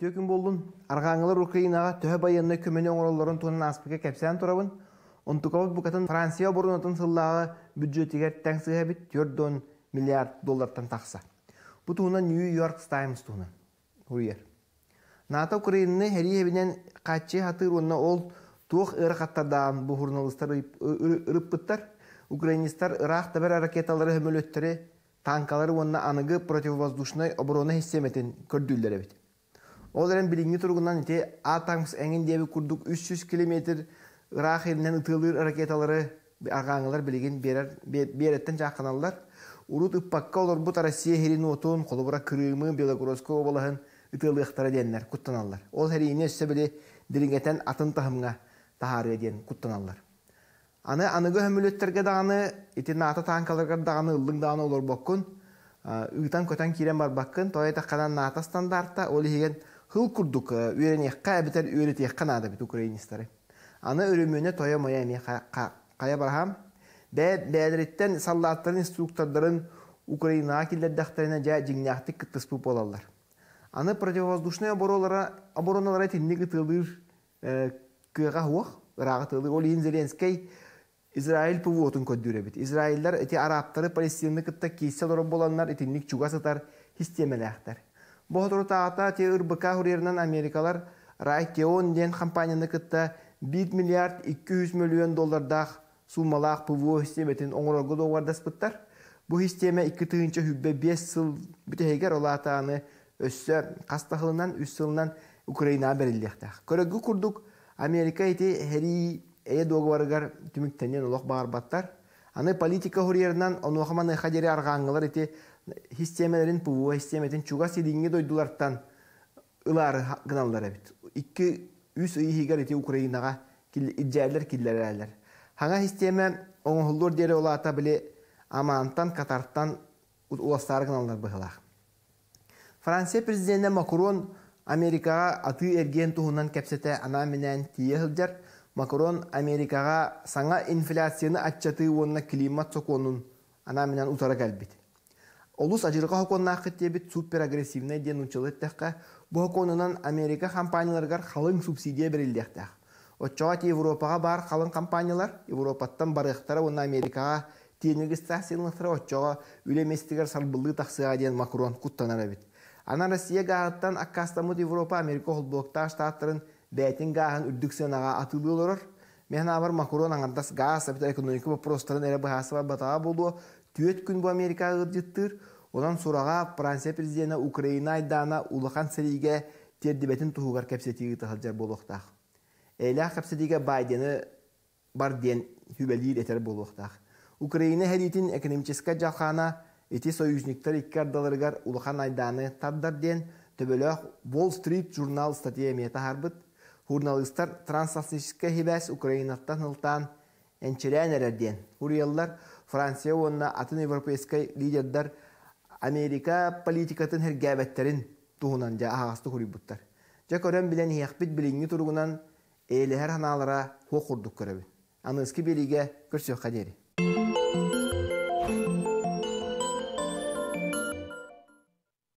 Бүтө күн болдун, арғаңылар Украинаға төһө байынны көмөне оралларын тонын аспыға кәпсән тұрабын, онтуковыт бұқатын Франция бұрынатын сыллагы бюджетігер тәңсіға біт 4 миллиард доллардан тақса. Бу туына Нью-Йорк Таймс туына. Хурьер. НАТО Украинны хәрі ебінен хатыр онна ол туық ыры қаттардан бұ журналистар ұрыппыттар, украинистар ырақ табар ракеталары хөмөлөттері, танкалары онна аныгы противовоздушной обороны системетин көрдүйлер Ол әрін білігіні тұрғынан ете атамыз әңін дебі күрдік 300 километр Ирак елінен ұтылыр ракеталары ағаңылар білігін береттен алдар. Урут ұппаққа олар бұт Россия херіні отуын бұра күрімі Белогородской обалығын ұтылықтары денілер, құттаналар. Ол әріне үсі білі дірінгеттен атын тахымға тахары ден құттаналар. Аны анығы хөмүлөттөргө даганы итин ата танкаларга ылдың олор боккун. Ыытан көтөн кирен бар баккын, тоғайта қадан ната стандартта ол иген Хыл курдук э, үйренекка әбітер үйретекка нада бит украинистары. Аны өріміне тоя моя әме қая бархам. Бәдіреттен саллаттарын инструктордарын Украина келдердақтарына жа жиңнақтық кыттыспы болалар. Аны противовоздушные обороналары тіннегі тылыр э, кыға хуақ, ырағы тылыр. Ол ең Зеленский Израиль пывотын көддүрө бит. Израилдер эти арабтары палестинны кытта кейсе боланнар этинник чугасытар, хистемеләхтер ата те ұрбықа хүрерінен Америкалар Райтеон ден компанияны кытта 1 миллиард 200 миллион доллардақ сумалақ пывуы хистеметін оңырғы доғардаспыттар. бу хистеме 2 тыынча хүббе 5 сыл бүтігер олатаны өссі үс сылынан Украина берілдіқтақ. көрөгү күрдік Америка еті әрі әйе доғарғар түміктенен олақ Аны политика хүрерінен онуақаманы қадері арғаңғылар еті histiyemelerin bu histiyemetin çuga silingi doydulardan ılar gınallar ebit. İki üs iyi higar eti Ukraynaga idjarlar killerler. Hanga histiyeme onu hullur deri ata bile amantan Katar'tan ulaslar gınallar Макрон Америкаға аты ерген туһунан кәпсәтә ана менен тие хылдар. Макрон Америкаға саңа инфляцияны атчаты онна климат соконун ана менен утара Олус ажырға хоконнақ супер суперагрессивный ден учылыттаққа бұл хоконынан Америка компанияларғар қалың субсидия берілдіқтақ. Отчоат Европаға бар қалың компаниялар Европаттан барықтары оны Америкаға тенігі стасиялықтары отчоға үлеместігер сарбылды тақсыға ден Макрон құттан Ана Россия ғағыттан Аккастамуд Европа Америка холблокта штаттарын бәйтін ғағын үрдіксен аға атылы Мен абар Макрон аңардас газ, апита экономика вопростарын әрі бұхасы бар батаға болуы, түйет күн бұл Америка ғырдеттір. Онан сұраға Франция президенті Украина айдана улыхан сәриге тердебетін тұхуғар кәпсетегі тахалжар болуқтақ. Әйлі кәпсетегі байдені бар ден хүбәлер етер болуқтақ. Украина хәдетін экономическа жалқана эти союзниктер икки ардаларыгар улахан айданы таддар ден төбөлөк Wall Street журнал статия мета харбыт Хурналыстар трансатлантическая хибәс Украинаттан ылтан энчелән әрәрден. Хурияллар Франция онна атын европейской лидердар Америка политикатын хергәбәттерин туһунан жа ағасты хурибуттар. Жа көрәм билен хияқпит билинги туругунан эйлі хәр ханалара хоқурдук көрәбін. Аныски бериге қадері.